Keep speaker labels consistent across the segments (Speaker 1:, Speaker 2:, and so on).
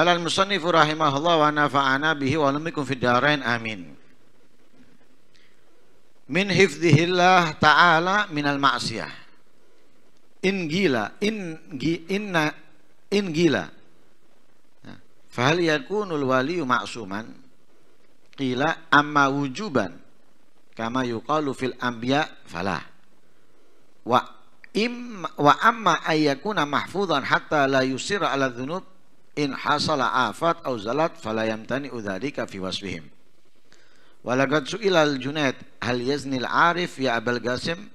Speaker 1: Qala al musannifu rahimahullah wa nafa'ana bihi wa lam yakun fid darain amin. Min Allah ta'ala min al ma'siyah. In gila in gi, inna in gila. Ya. Fahal yakunul waliyu ma'suman? Qila amma wujuban kama yuqalu fil anbiya falah. Wa im wa amma ayyakuna mahfudan hatta la yusira ala dhunub in hasala afat au zalat fala yamtani fi waswihim walagad suilal al hal yaznil arif ya abul gasim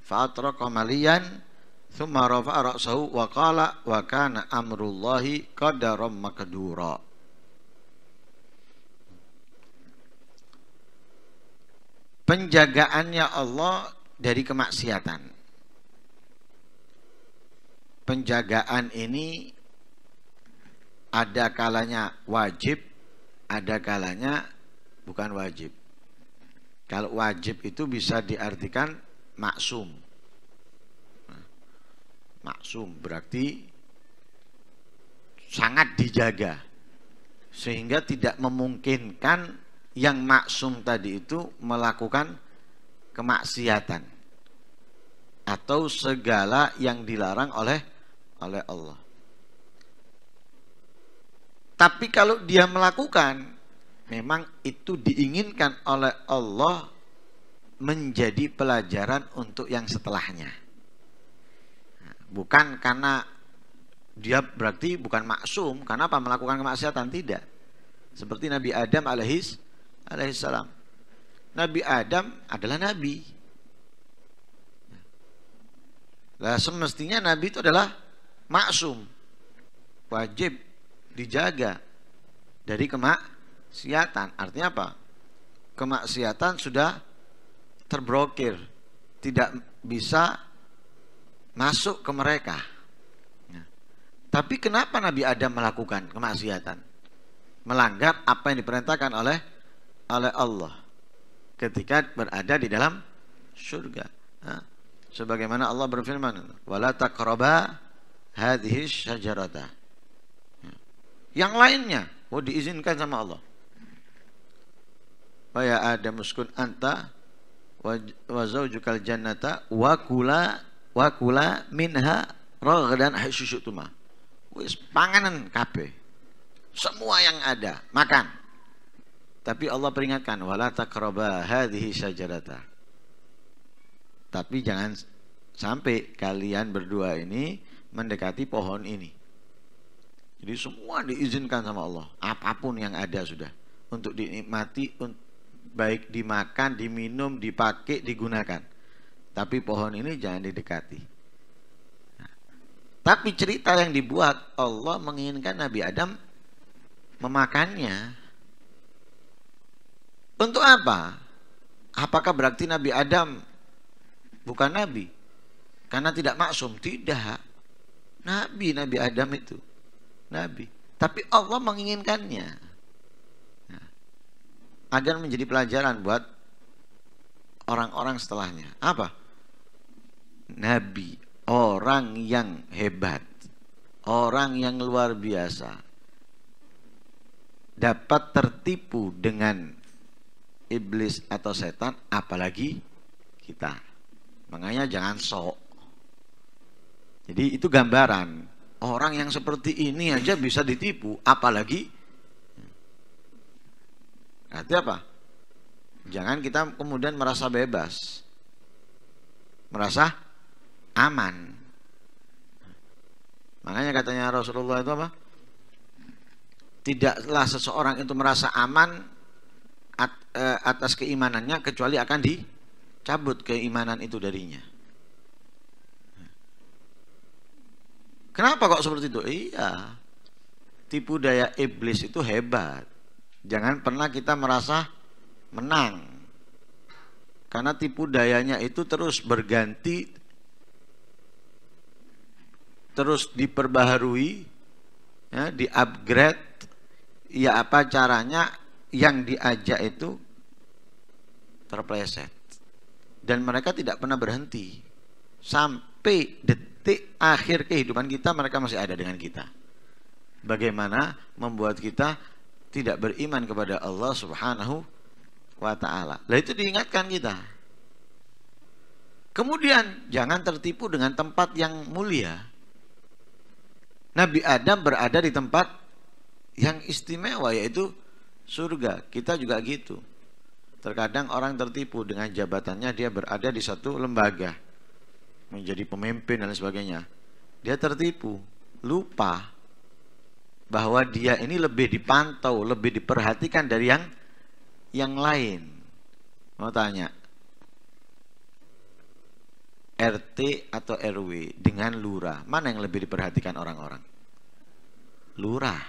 Speaker 1: fa'atraqa maliyan thumma rafa'a ra'sahu wa qala wa kana amrullahi qadaram makadura penjagaannya Allah dari kemaksiatan penjagaan ini ada kalanya wajib, ada kalanya bukan wajib. Kalau wajib itu bisa diartikan maksum. Nah, maksum berarti sangat dijaga sehingga tidak memungkinkan yang maksum tadi itu melakukan kemaksiatan atau segala yang dilarang oleh oleh Allah. Tapi kalau dia melakukan, memang itu diinginkan oleh Allah menjadi pelajaran untuk yang setelahnya. Bukan karena dia berarti bukan maksum karena apa melakukan kemaksiatan tidak. Seperti Nabi Adam alaihis alaihissalam. Nabi Adam adalah nabi. Lah semestinya nabi itu adalah maksum. Wajib dijaga dari kemaksiatan. Artinya apa? Kemaksiatan sudah terblokir, tidak bisa masuk ke mereka. Nah, tapi kenapa Nabi Adam melakukan kemaksiatan? Melanggar apa yang diperintahkan oleh oleh Allah ketika berada di dalam surga. Nah, sebagaimana Allah berfirman, "Wala taqraba hadhihi syajarata." Yang lainnya, oh diizinkan sama Allah. Wa ya Adam uskun anta wa zaujukal jannata wa kula wa kula minha raghdan hasyusyutuma. Wis panganan kabeh. Semua yang ada, makan. Tapi Allah peringatkan wala taqraba hadhihi syajarata. Tapi jangan sampai kalian berdua ini mendekati pohon ini. Jadi semua diizinkan sama Allah. Apapun yang ada sudah. Untuk dinikmati, baik dimakan, diminum, dipakai, digunakan. Tapi pohon ini jangan didekati. Nah, tapi cerita yang dibuat Allah menginginkan Nabi Adam memakannya. Untuk apa? Apakah berarti Nabi Adam bukan nabi? Karena tidak maksum, tidak. Nabi Nabi Adam itu nabi. Tapi Allah menginginkannya. Ya. agar menjadi pelajaran buat orang-orang setelahnya. Apa? Nabi, orang yang hebat, orang yang luar biasa, dapat tertipu dengan iblis atau setan, apalagi kita. Makanya jangan sok. Jadi itu gambaran Orang yang seperti ini aja bisa ditipu, apalagi artinya apa? Jangan kita kemudian merasa bebas. Merasa aman. Makanya katanya Rasulullah itu apa? Tidaklah seseorang itu merasa aman at, eh, atas keimanannya kecuali akan dicabut keimanan itu darinya. Kenapa kok seperti itu? Iya. Tipu daya iblis itu hebat. Jangan pernah kita merasa menang. Karena tipu dayanya itu terus berganti terus diperbaharui, ya, di-upgrade. Ya apa caranya yang diajak itu terpleset. Dan mereka tidak pernah berhenti sampai detik detik akhir kehidupan kita mereka masih ada dengan kita. Bagaimana membuat kita tidak beriman kepada Allah Subhanahu wa taala. Lah itu diingatkan kita. Kemudian jangan tertipu dengan tempat yang mulia. Nabi Adam berada di tempat yang istimewa yaitu surga. Kita juga gitu. Terkadang orang tertipu dengan jabatannya dia berada di satu lembaga menjadi pemimpin dan sebagainya, dia tertipu, lupa bahwa dia ini lebih dipantau, lebih diperhatikan dari yang yang lain. Mau tanya, RT atau RW dengan lurah, mana yang lebih diperhatikan orang-orang? Lurah.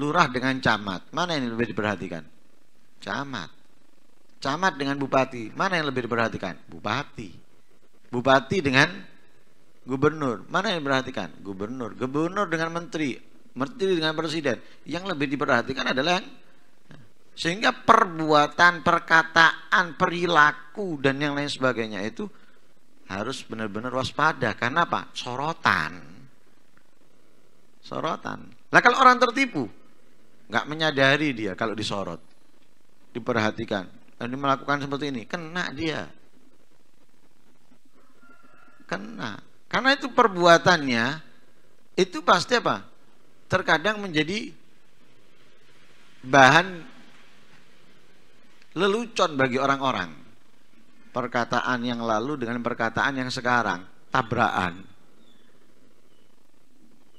Speaker 1: Lurah dengan camat, mana yang lebih diperhatikan? Camat. Camat dengan bupati, mana yang lebih diperhatikan? Bupati bupati dengan gubernur. Mana yang diperhatikan? Gubernur. Gubernur dengan menteri, menteri dengan presiden. Yang lebih diperhatikan adalah yang sehingga perbuatan, perkataan, perilaku dan yang lain sebagainya itu harus benar-benar waspada karena apa? Sorotan. Sorotan. Nah kalau orang tertipu, nggak menyadari dia kalau disorot, diperhatikan, dan melakukan seperti ini, kena dia kena. Karena itu perbuatannya itu pasti apa? Terkadang menjadi bahan lelucon bagi orang-orang. Perkataan yang lalu dengan perkataan yang sekarang, tabrakan.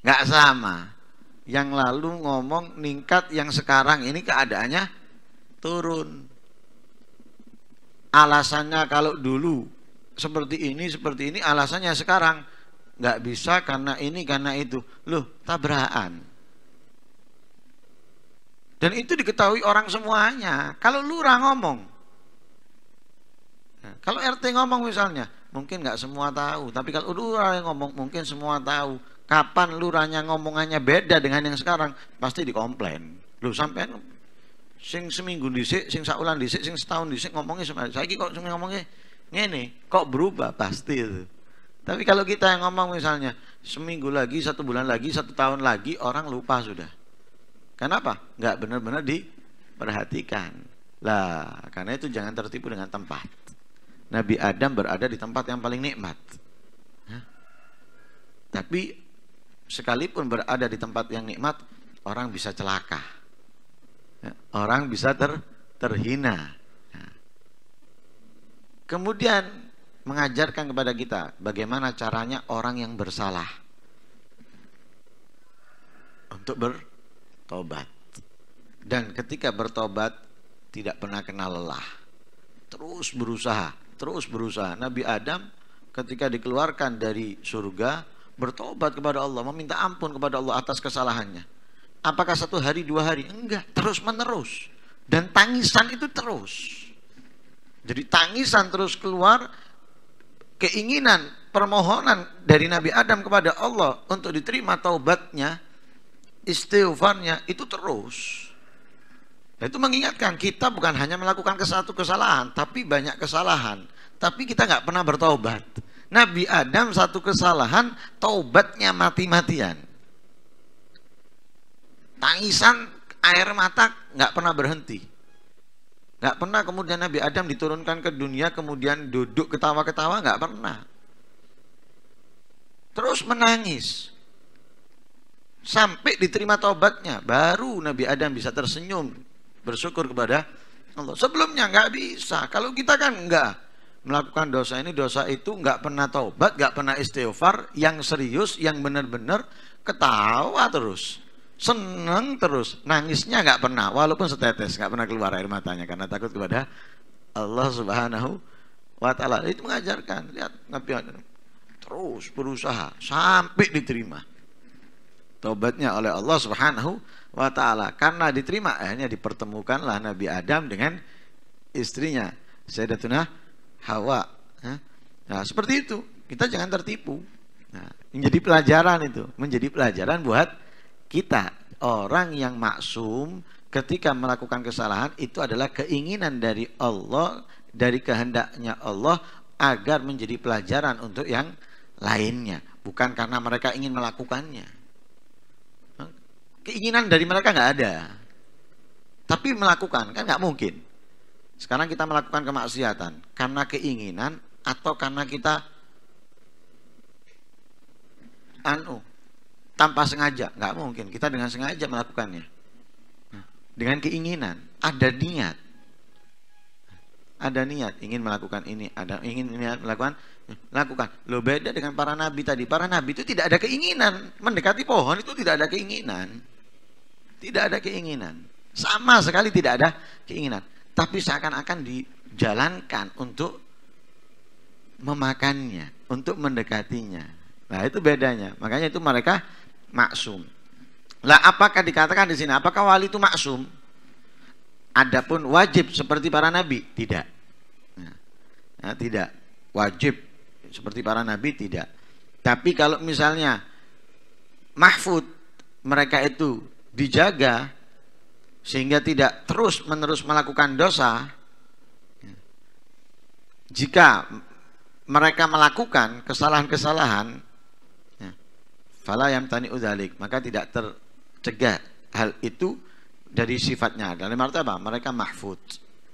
Speaker 1: Nggak sama. Yang lalu ngomong ningkat, yang sekarang ini keadaannya turun. Alasannya kalau dulu seperti ini seperti ini alasannya sekarang nggak bisa karena ini karena itu loh tabrakan dan itu diketahui orang semuanya kalau lurah ngomong nah, kalau RT ngomong misalnya mungkin nggak semua tahu tapi kalau lurah yang ngomong mungkin semua tahu kapan lurahnya ngomongannya beda dengan yang sekarang pasti dikomplain Lu sampai sing seminggu disik sing saulan disik sing setahun disik ngomongnya saya kok ngomongnya ini kok berubah pasti itu. Tapi kalau kita yang ngomong misalnya seminggu lagi, satu bulan lagi, satu tahun lagi orang lupa sudah. Kenapa? Nggak benar-benar diperhatikan. Lah, karena itu jangan tertipu dengan tempat. Nabi Adam berada di tempat yang paling nikmat. Hah? Tapi sekalipun berada di tempat yang nikmat, orang bisa celaka. Orang bisa ter terhina. Kemudian mengajarkan kepada kita bagaimana caranya orang yang bersalah untuk bertobat. Dan ketika bertobat tidak pernah kenal lelah. Terus berusaha, terus berusaha. Nabi Adam ketika dikeluarkan dari surga bertobat kepada Allah, meminta ampun kepada Allah atas kesalahannya. Apakah satu hari dua hari? Enggak, terus menerus. Dan tangisan itu terus. Jadi tangisan terus keluar keinginan permohonan dari Nabi Adam kepada Allah untuk diterima taubatnya, istighfarnya itu terus. Dan itu mengingatkan kita bukan hanya melakukan satu kesalahan, tapi banyak kesalahan. Tapi kita nggak pernah bertaubat. Nabi Adam satu kesalahan, taubatnya mati-matian. Tangisan air mata nggak pernah berhenti. Nggak pernah kemudian Nabi Adam diturunkan ke dunia kemudian duduk ketawa-ketawa nggak pernah. Terus menangis. Sampai diterima taubatnya, baru Nabi Adam bisa tersenyum bersyukur kepada Allah. Sebelumnya nggak bisa. Kalau kita kan nggak melakukan dosa ini dosa itu nggak pernah taubat nggak pernah istighfar yang serius yang benar-benar ketawa terus seneng terus nangisnya nggak pernah walaupun setetes nggak pernah keluar air matanya karena takut kepada Allah Subhanahu wa taala itu mengajarkan lihat Nabi terus berusaha sampai diterima tobatnya oleh Allah Subhanahu wa taala karena diterima akhirnya dipertemukanlah Nabi Adam dengan istrinya Sayyidatuna Hawa nah seperti itu kita jangan tertipu nah, menjadi pelajaran itu menjadi pelajaran buat kita orang yang maksum ketika melakukan kesalahan itu adalah keinginan dari Allah dari kehendaknya Allah agar menjadi pelajaran untuk yang lainnya bukan karena mereka ingin melakukannya keinginan dari mereka nggak ada tapi melakukan kan nggak mungkin sekarang kita melakukan kemaksiatan karena keinginan atau karena kita anu tanpa sengaja nggak mungkin kita dengan sengaja melakukannya dengan keinginan ada niat ada niat ingin melakukan ini ada ingin niat melakukan lakukan lo beda dengan para nabi tadi para nabi itu tidak ada keinginan mendekati pohon itu tidak ada keinginan tidak ada keinginan sama sekali tidak ada keinginan tapi seakan-akan dijalankan untuk memakannya untuk mendekatinya nah itu bedanya makanya itu mereka maksum. Lah apakah dikatakan di sini? Apakah wali itu maksum? Adapun wajib seperti para nabi tidak. Nah, ya, tidak wajib seperti para nabi tidak. Tapi kalau misalnya mahfud mereka itu dijaga sehingga tidak terus menerus melakukan dosa ya, jika mereka melakukan kesalahan-kesalahan Fala tani udzalik, maka tidak tercegah hal itu dari sifatnya. Dalam arti apa? Mereka mahfud.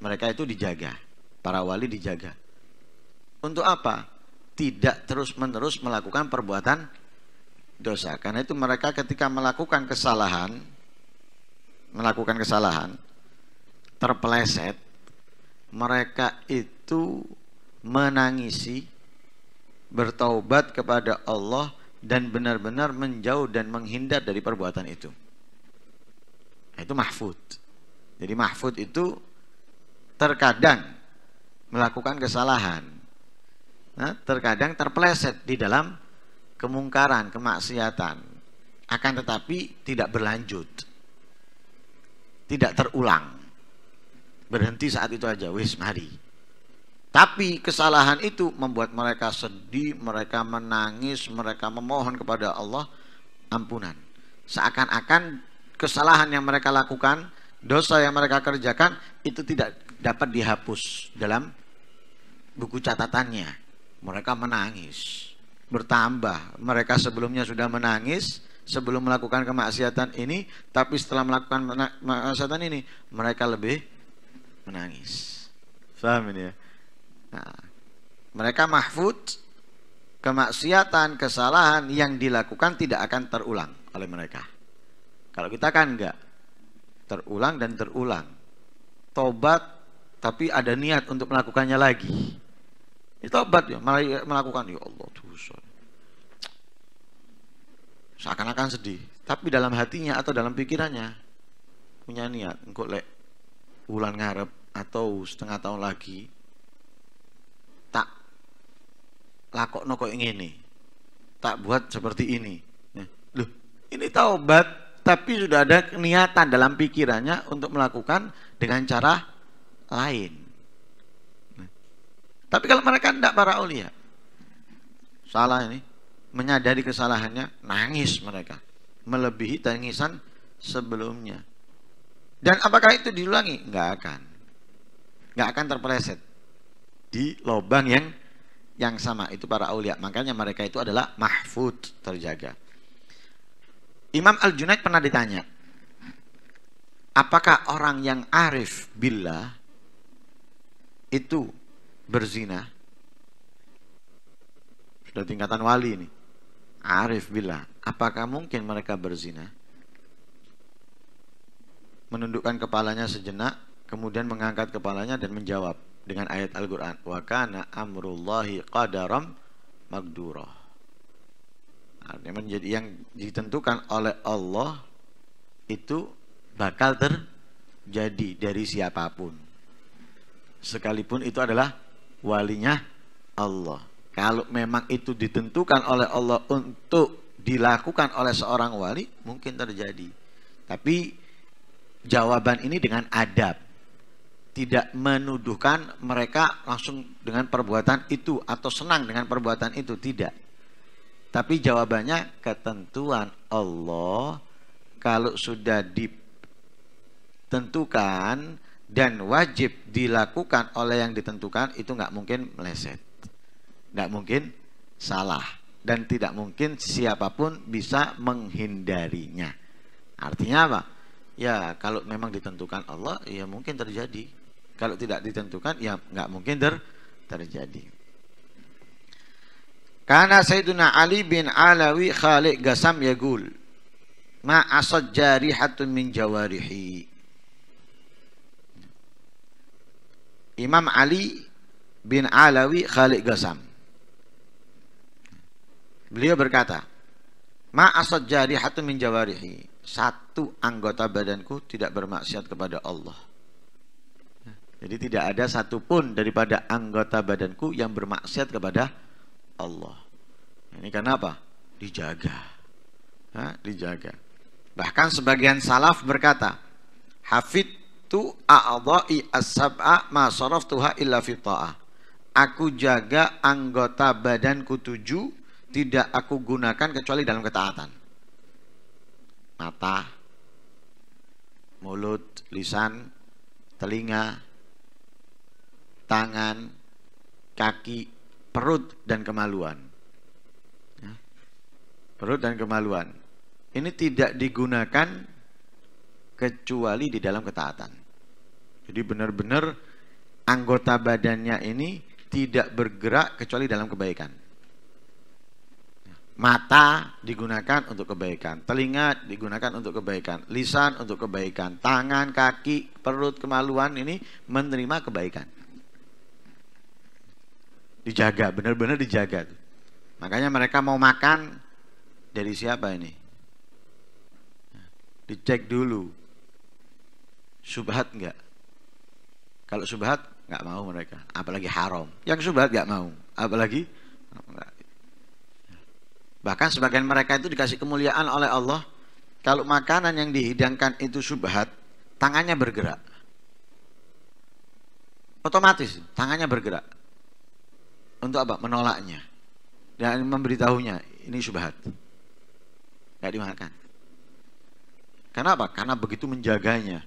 Speaker 1: Mereka itu dijaga. Para wali dijaga. Untuk apa? Tidak terus-menerus melakukan perbuatan dosa. Karena itu mereka ketika melakukan kesalahan, melakukan kesalahan, terpeleset, mereka itu menangisi, bertaubat kepada Allah, dan benar-benar menjauh dan menghindar dari perbuatan itu. Nah, itu mahfud. Jadi mahfud itu terkadang melakukan kesalahan. Nah, terkadang terpleset di dalam kemungkaran, kemaksiatan. Akan tetapi tidak berlanjut. Tidak terulang. Berhenti saat itu aja, wis mari tapi kesalahan itu membuat mereka sedih, mereka menangis, mereka memohon kepada Allah ampunan. Seakan-akan kesalahan yang mereka lakukan, dosa yang mereka kerjakan itu tidak dapat dihapus dalam buku catatannya. Mereka menangis, bertambah. Mereka sebelumnya sudah menangis, sebelum melakukan kemaksiatan ini, tapi setelah melakukan kemaksiatan ini, mereka lebih menangis. Faham ini ya? Nah, mereka mahfud kemaksiatan, kesalahan yang dilakukan tidak akan terulang oleh mereka. Kalau kita kan enggak terulang dan terulang. Tobat tapi ada niat untuk melakukannya lagi. Itu ya, tobat ya, melakukan ya Allah dosa. Seakan-akan sedih, tapi dalam hatinya atau dalam pikirannya punya niat engkau lek bulan ngarep atau setengah tahun lagi lakokno kok ini Tak buat seperti ini. Ya. Loh, ini taubat tapi sudah ada niatan dalam pikirannya untuk melakukan dengan cara lain. Ya. Tapi kalau mereka tidak para ulia, salah ini, menyadari kesalahannya, nangis mereka, melebihi tangisan sebelumnya. Dan apakah itu diulangi? Enggak akan. enggak akan terpeleset di lubang yang yang sama itu para aulia makanya mereka itu adalah mahfud terjaga Imam Al Junaid pernah ditanya apakah orang yang arif bila itu berzina sudah tingkatan wali ini arif bila apakah mungkin mereka berzina menundukkan kepalanya sejenak kemudian mengangkat kepalanya dan menjawab dengan ayat Al-Quran wa kana amrullahi qadaram magduroh nah, artinya menjadi yang ditentukan oleh Allah itu bakal terjadi dari siapapun sekalipun itu adalah walinya Allah kalau memang itu ditentukan oleh Allah untuk dilakukan oleh seorang wali mungkin terjadi tapi jawaban ini dengan adab tidak menuduhkan mereka langsung dengan perbuatan itu atau senang dengan perbuatan itu tidak. Tapi jawabannya ketentuan Allah kalau sudah ditentukan dan wajib dilakukan oleh yang ditentukan itu nggak mungkin meleset, nggak mungkin salah dan tidak mungkin siapapun bisa menghindarinya. Artinya apa? Ya kalau memang ditentukan Allah ya mungkin terjadi kalau tidak ditentukan ya nggak mungkin ter terjadi. Karena Sayyiduna Ali bin Alawi Khalid Gasam Yagul Ma asad jarihatun min jawarihi Imam Ali bin Alawi Khalid Gasam Beliau berkata Ma asad jarihatun min jawarihi Satu anggota badanku tidak bermaksiat kepada Allah jadi tidak ada satupun daripada anggota badanku yang bermaksiat kepada Allah. Ini karena apa? Dijaga. Ha? Dijaga. Bahkan sebagian salaf berkata, Hafid tu a'adha'i as-sab'a ma saraftuha illa fi Aku jaga anggota badanku tujuh, tidak aku gunakan kecuali dalam ketaatan. Mata, mulut, lisan, telinga, tangan, kaki, perut dan kemaluan. Ya. Perut dan kemaluan. Ini tidak digunakan kecuali di dalam ketaatan. Jadi benar-benar anggota badannya ini tidak bergerak kecuali dalam kebaikan. Ya. Mata digunakan untuk kebaikan, telinga digunakan untuk kebaikan, lisan untuk kebaikan, tangan, kaki, perut, kemaluan ini menerima kebaikan dijaga, benar-benar dijaga. Makanya mereka mau makan dari siapa ini? Dicek dulu. Subhat enggak? Kalau subhat enggak mau mereka, apalagi haram. Yang subhat enggak mau, apalagi Bahkan sebagian mereka itu dikasih kemuliaan oleh Allah kalau makanan yang dihidangkan itu subhat, tangannya bergerak. Otomatis tangannya bergerak untuk apa? Menolaknya dan memberitahunya ini subhat. Tidak dimakan. Kenapa? Karena begitu menjaganya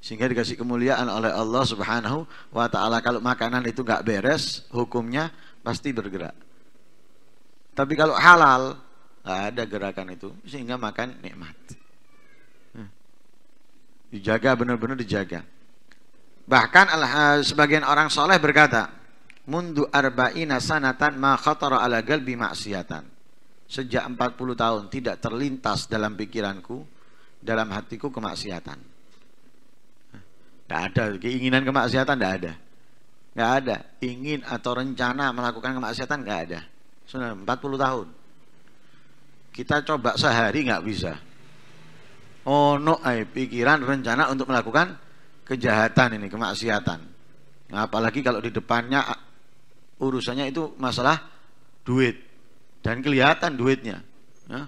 Speaker 1: sehingga dikasih kemuliaan oleh Allah Subhanahu wa taala kalau makanan itu nggak beres hukumnya pasti bergerak tapi kalau halal ada gerakan itu sehingga makan nikmat hmm. dijaga benar-benar dijaga bahkan eh, sebagian orang soleh berkata mundu arba'ina sanatan ma khatara ala galbi maksiatan. Sejak 40 tahun tidak terlintas dalam pikiranku, dalam hatiku kemaksiatan. Tidak ada keinginan kemaksiatan, tidak ada. Tidak ada ingin atau rencana melakukan kemaksiatan, tidak ada. Sudah 40 tahun. Kita coba sehari nggak bisa. Oh no, ay, pikiran rencana untuk melakukan kejahatan ini, kemaksiatan. Nah, apalagi kalau di depannya urusannya itu masalah duit dan kelihatan duitnya ya.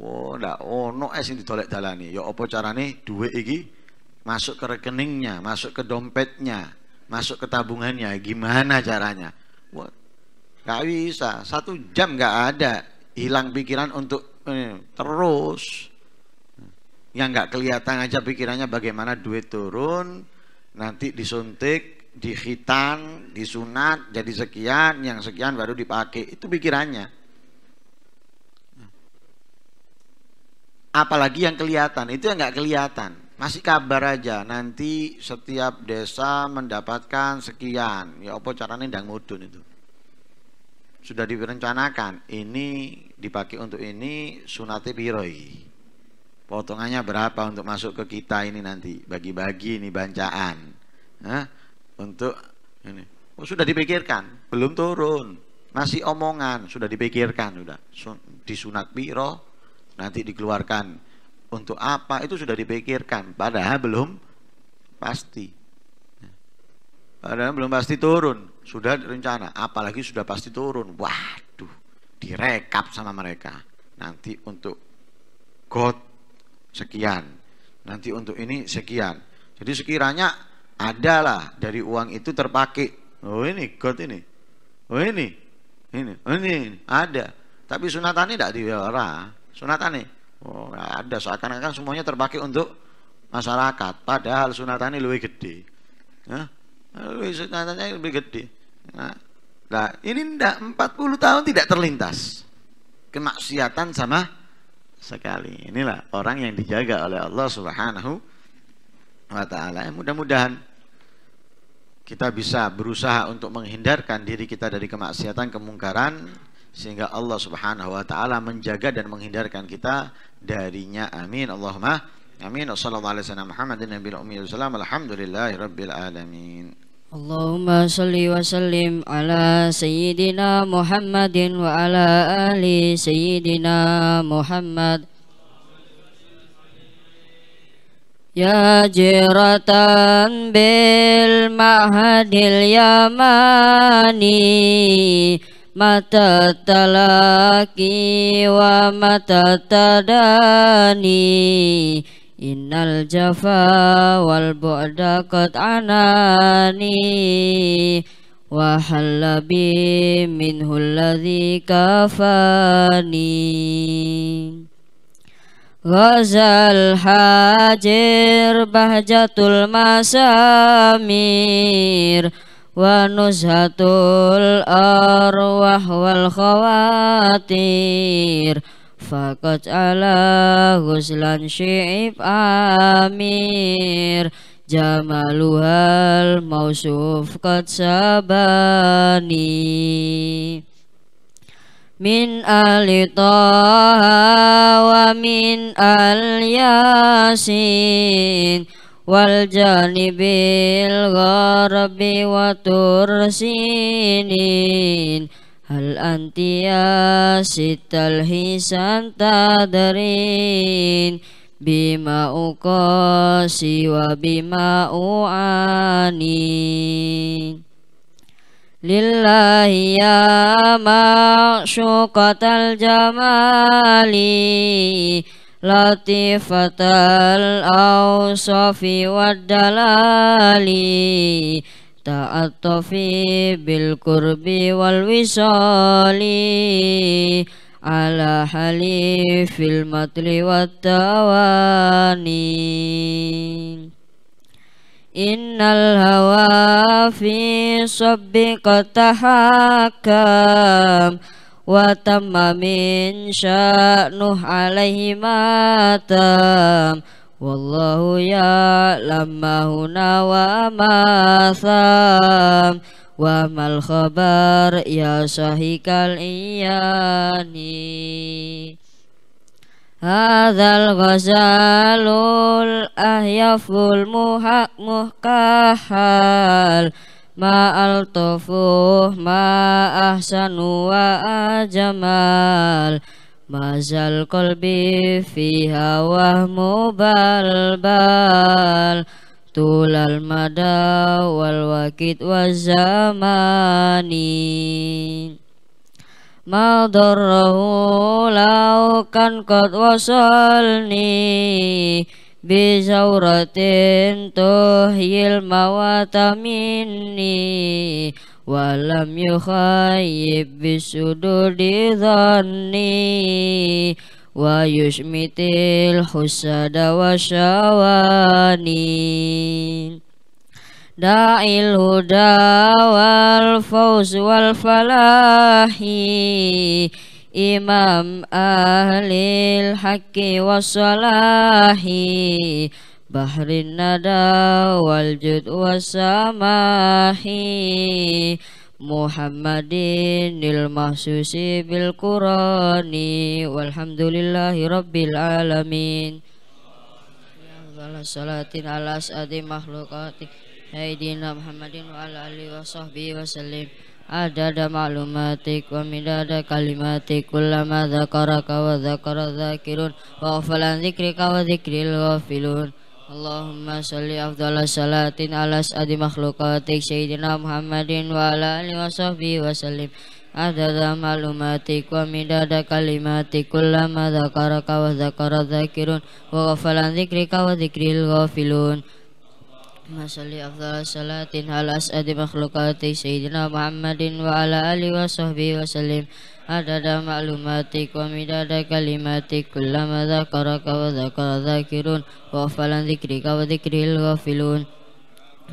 Speaker 1: Wow, ndak ono oh, es yang ditolak dalani. Ya apa carane duit iki masuk ke rekeningnya, masuk ke dompetnya, masuk ke tabungannya. Gimana caranya? Wah, gak bisa. Satu jam gak ada. Hilang pikiran untuk eh, terus. Yang gak kelihatan aja pikirannya bagaimana duit turun, nanti disuntik, dihitan disunat, jadi sekian, yang sekian baru dipakai. Itu pikirannya. Apalagi yang kelihatan, itu yang nggak kelihatan. Masih kabar aja, nanti setiap desa mendapatkan sekian. Ya apa caranya ndang mudun itu. Sudah direncanakan, ini dipakai untuk ini, sunatnya biroi potongannya berapa untuk masuk ke kita ini nanti bagi-bagi ini bancaan Nah, untuk ini. Oh, sudah dipikirkan, belum turun. Masih omongan, sudah dipikirkan, sudah disunat piro, nanti dikeluarkan untuk apa itu sudah dipikirkan, padahal belum pasti. Padahal belum pasti turun, sudah rencana, apalagi sudah pasti turun. Waduh, direkap sama mereka. Nanti untuk God sekian, nanti untuk ini sekian. Jadi sekiranya adalah dari uang itu terpakai. Oh ini god ini. Oh ini. Ini. Oh, ini. Ada. Tapi sunatani tidak diwara. Sunatani. Oh, ada seakan-akan semuanya terpakai untuk masyarakat. Padahal sunatani lebih gede. Nah, lebih sunatannya lebih gede. Nah, nah ini tidak 40 tahun tidak terlintas kemaksiatan sama sekali. Inilah orang yang dijaga oleh Allah Subhanahu wa taala. Mudah-mudahan kita bisa berusaha untuk menghindarkan diri kita dari kemaksiatan, kemungkaran sehingga Allah Subhanahu wa taala menjaga dan menghindarkan kita darinya. Amin. Allahumma amin. Wassallallahu alaihi wasallam Muhammadin alamin.
Speaker 2: Allahumma salli wa sallim ala sayyidina Muhammadin wa ala ali sayyidina Muhammad. Ya jeratan bil mahadil yamani Mata talaki wa mata tadani Innal jafa wal bu'da qad anani Wa minhul minhu kafani Ghazal hajir bahjatul masamir wa nuzhatul arwah wal khawatir fakat ala huslan syi'ib amir jamaluhal mausuf kat sabani من آل طه ومن آل ياسين والجانب الغرب وترسينين هل أنت يا ست الحسان تدرين بما أقاسي وبما أعاني Lillahi ya ma'shuqatal jamali Latifatal awsafi waddalali taatofi bil kurbi wal wisali Ala halifil matli wat tawani إن الهوى في صبك تحكم وتم من شأنه عليه ما تم والله يعلم ما هنا وما ثم وما الخبر يا شهيك الإياني Hadzal ghazalul ahyaful muhak muhkahal Ma'al tofuh ma'ahsanu wa ajamal Mazal kolbi fi wahmu balbal Tulal mada wal wakit wa zamani ما ضره لو كان قد وصلني بزورة تحيي الموات مني ولم يخيب بسدود ظني ويشمت الحسد والشواني da'il huda wal fawz wal falahi imam ahlil haqqi wassalahi bahrin nada wal jud wassamahi Muhammadin il mahsusi bil Qurani walhamdulillahi rabbil alamin Allah salatin ala asadi نبينا محمد وعلى آله وصحبه وسلم عدد معلوماتك ومداد كلماتك كلما ذكرك وذكر الذاكرون وغفل عن ذكرك وذكر الغافلون اللهم صل أفضل الصلاة على أسعد مخلوقاتك سيدنا محمد وعلى آله وصحبه وسلم عدد معلوماتك ومداد كلماتك كلما ذكرك وذكر الذاكرون وغفل عن ذكرك وذكر الغافلون اللهم صل أفضل الصلاة على أسعد مخلوقات سيدنا محمد وعلى آله وصحبه وسلم عدد معلوماتك ومداد كلماتك كلما ذكرك وذكر ذاكرون وغفل عن ذكرك وذكر الغافلون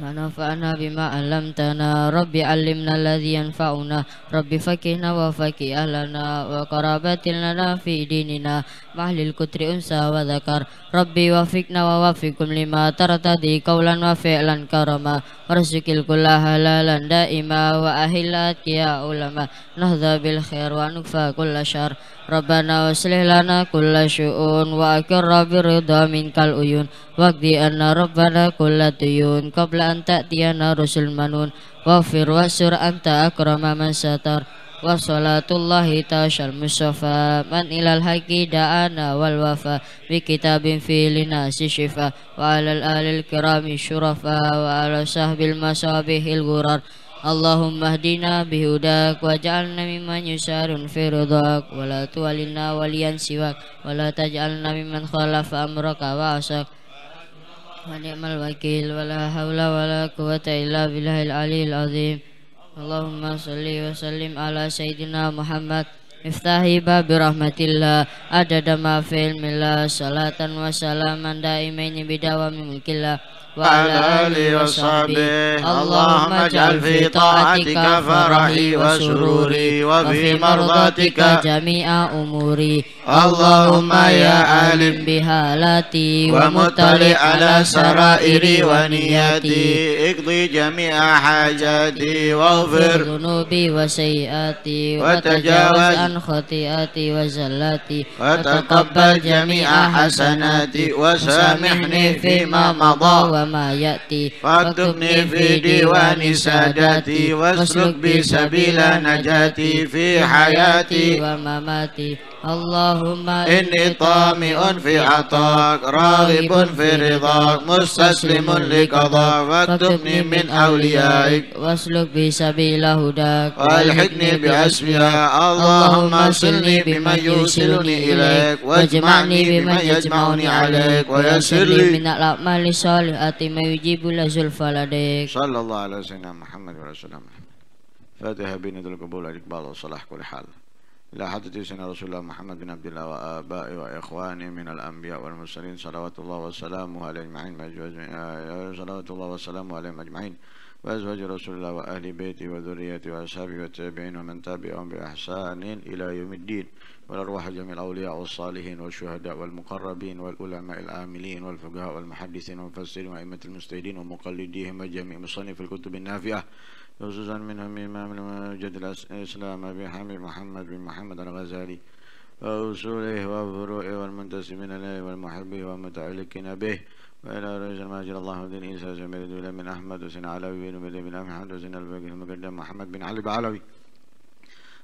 Speaker 2: ونفعنا بما علمتنا رب علمنا الذي ينفعنا رب فكهنا وفكه أهلنا وقرابات لنا في ديننا wahlil kudri unsa wa dhakar Rabbi wa fikna wa lima tartadi kaulan wa fi'lan karama Rasukil kula halalan da'ima wa ahilat kia ulama Nahza bil khair wa nukfa kulla syar Rabbana uslih lana kulla syu'un wa akir rabbi rida min kal uyun Wakdi anna rabbana kulla tuyun Qabla anta tiana rusul manun Wafir wa sur anta akrama man satar وصلاة الله تاشى المصطفى من إلى الحق دعانا والوفا بكتاب في لناس شفا وعلى الآل الكرام الشرفاء وعلى صحب المصابيح الغرر اللهم اهدنا بهداك واجعلنا ممن يسار في رضاك ولا تولنا وليا سواك ولا تجعلنا ممن خالف أمرك وعصاك ونعم الوكيل ولا حول ولا قوة إلا بالله العلي العظيم Allahumma salli wa sallim ala Sayyidina Muhammad Miftahi babi rahmatillah Adada ma fil millah Salatan wa salaman daimaini bidawami mulkillah Wa ala alihi wa sahbihi Allahumma ja'al fi ta'atika farahi wa sururi Wa fi mardatika jami'a umuri اللهم يا عالم بحالتي ومطلع على سرائري ونياتي
Speaker 1: اقضي جميع حاجاتي واغفر
Speaker 2: ذنوبي وسيئاتي وتجاوز عن خطيئاتي وزلاتي وتقبل جميع حسناتي وسامحني فيما مضى وما يأتي فاكتبني في ديوان ساداتي واسلك بي سبيل نجاتي في حياتي ومماتي اللهم إني طامئ
Speaker 3: في عطاك راغب في رضاك مستسلم لقضاك
Speaker 2: واكتبني من أوليائك واسلك بي سبيل هداك والحقني بأسمياء اللهم أرسلني بمن يوصلني إليك واجمعني بمن يجمعني عليك ويسر لي من الأعمال الصالحة ما يجيب لزلفى لديك صلى
Speaker 3: الله على سيدنا محمد ورسول الله محمد فاتح بين القبول والإقبال وصلاح كل حال إلى حضرة سيدنا رسول الله محمد بن عبد الله وآبائه وإخوانه من الأنبياء والمرسلين صلوات الله وسلامه على أجمعين آه، آه، صلوات الله وسلامه عليهم أجمعين وأزواج رسول الله وأهل بيته وذريته وأصحابه والتابعين ومن تبعهم بإحسان إلى يوم الدين والأرواح جميع الأولياء والصالحين والشهداء والمقربين والعلماء العاملين والفقهاء والمحدثين والمفسرين وأئمة المستهدين ومقلديهم وجميع مصنف الكتب النافعة خصوصا منهم إمام المجد الإسلام أبي حميد محمد بن محمد الغزالي وأصوله وفروعه والمنتسبين إليه والمحبين والمتعلقين به وإلى رئيس الماجد الله الدين عيسى سمير الدولة من أحمد حسين علوي بن بدر بن أحمد حسين الباقي المقدم محمد بن علي بعلوي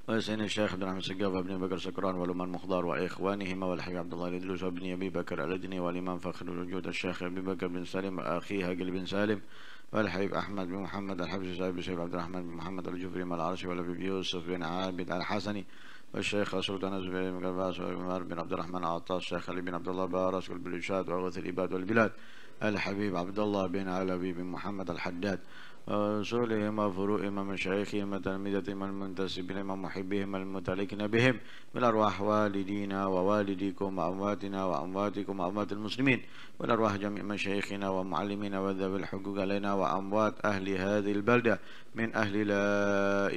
Speaker 3: وسين الشيخ عبد الرحمن السقاف وابن بكر سكران ولمن مخضار واخوانهما والحي عبد الله الادلوس وابن ابي بكر الادني والامام فخر الوجود الشيخ ابي بكر بن سالم واخيه هاجل بن سالم والحبيب أحمد بن محمد الحبش الشعبي الشيخ عبد الرحمن بن محمد الجفري مع العرشي والأبيب يوسف بن عابد الحسني والشيخ سلطان الزبير بن قباس وعمر بن عبد الرحمن عطاس الشيخ علي بن عبد الله بارس والبلوشات وغوث الإباد والبلاد الحبيب عبد الله بن علوي بن محمد الحداد رسولهم وفروئهم ومشايخهم وتلاميذتهم المنتسبين ومحبهم المتلكين بهم من أرواح والدينا ووالديكم وأمواتنا وأمواتكم وأموات المسلمين من أرواح جميع مشايخنا ومعلمينا وذوي الحقوق علينا وأموات أهل هذه البلدة من أهل لا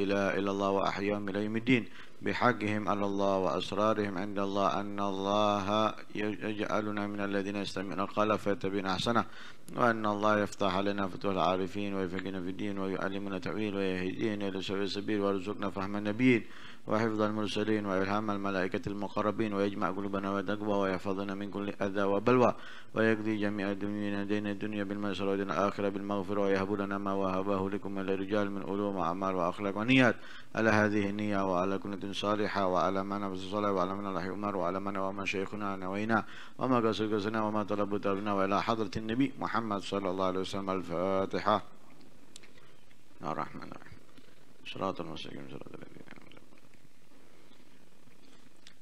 Speaker 3: إله إلا الله وأحياهم إلى يوم الدين بحقهم على الله وأسرارهم عند الله أن الله يجعلنا من الذين يستمعون القول فيتبعون أحسنه وأن الله يفتح علينا فتوى العارفين ويفقنا في الدين ويعلمنا تعويل ويهدينا إلى سبيل السبيل ويرزقنا فهم النبيين وحفظ المرسلين وإلهام الملائكة المقربين ويجمع قلوبنا وتقوى ويحفظنا من كل أذى وبلوى ويقضي جميع الدنيا دين الدنيا بالمسر ودين الآخرة بالمغفرة ويهب لنا ما وهبه لكم من الرجال من علوم وأعمال وأخلاق ونيات على هذه النية وعلى كنة صالحة وعلى ما نفس الصلاة وعلى من الله عمر وعلى من وما شيخنا نوينا وما قصر قصرنا وما طلب طلبنا وإلى حضرة النبي محمد صلى الله عليه وسلم الفاتحة الرحمن الرحيم صراط المستقيم صراط الذين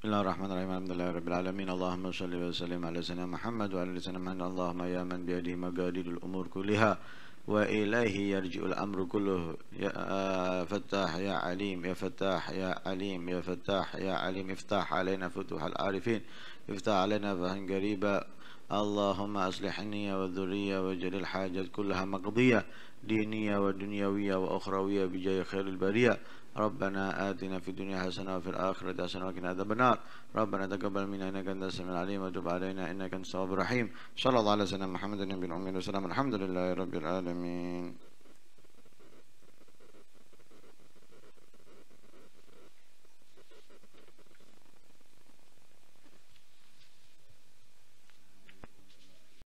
Speaker 3: بسم الله الرحمن الرحيم الحمد لله رب العالمين اللهم صل وسلم على سيدنا محمد وعلى سيدنا محمد اللهم يا من بيده مقادير الأمور كلها وإليه يرجع الأمر كله يا فتاح يا عليم يا فتاح يا عليم يا فتاح يا عليم افتح علينا فتوح العارفين افتح علينا فهن قريبا اللهم اصلح النية والذرية واجعل الحاجات كلها مقضية دينية ودنيوية وأخروية بجاه خير البرية ربنا آتنا في الدنيا حسنة وفي الآخرة حسنة وقنا عذاب النار ربنا تقبل منا إنك أنت السميع العليم وتب علينا إنك أنت التواب الرحيم صلى الله على سيدنا محمد النبي الأمي وسلم الحمد لله رب العالمين